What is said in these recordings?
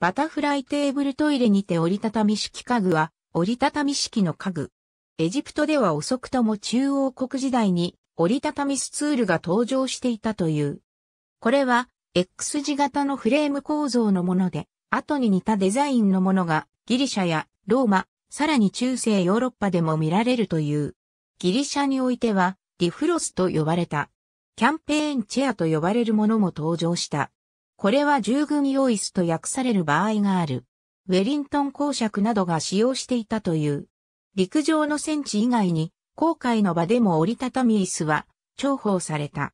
バタフライテーブルトイレにて折りたたみ式家具は、折りたたみ式の家具。エジプトでは遅くとも中央国時代に折りたたみスツールが登場していたという。これは、X 字型のフレーム構造のもので、後に似たデザインのものが、ギリシャやローマ、さらに中世ヨーロッパでも見られるという。ギリシャにおいては、ディフロスと呼ばれた。キャンペーンチェアと呼ばれるものも登場した。これは従軍用椅子と訳される場合がある。ウェリントン公爵などが使用していたという。陸上の戦地以外に、航海の場でも折りたたみ椅子は重宝された。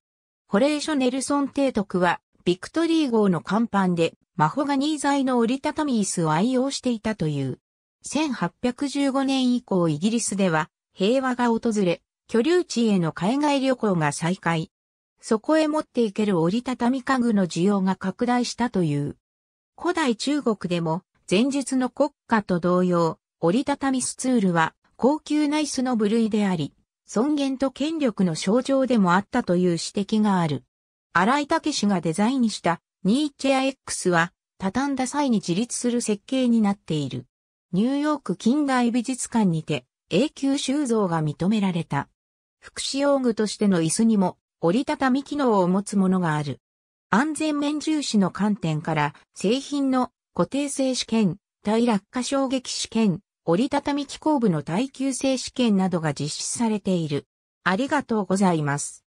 ホレーショ・ネルソン提督は、ビクトリー号の甲板で、マホガニー材の折りたたみ椅子を愛用していたという。1815年以降イギリスでは、平和が訪れ、居留地への海外旅行が再開。そこへ持っていける折りたたみ家具の需要が拡大したという。古代中国でも、前述の国家と同様、折りたたみスツールは高級な椅子の部類であり、尊厳と権力の象徴でもあったという指摘がある。荒井武氏がデザインしたニーチェア X は、畳んだ際に自立する設計になっている。ニューヨーク近代美術館にて永久収蔵が認められた。福祉用具としての椅子にも折りたたみ機能を持つものがある。安全面重視の観点から製品の固定性試験、対落下衝撃試験、折りたたみ機構部の耐久性試験などが実施されている。ありがとうございます。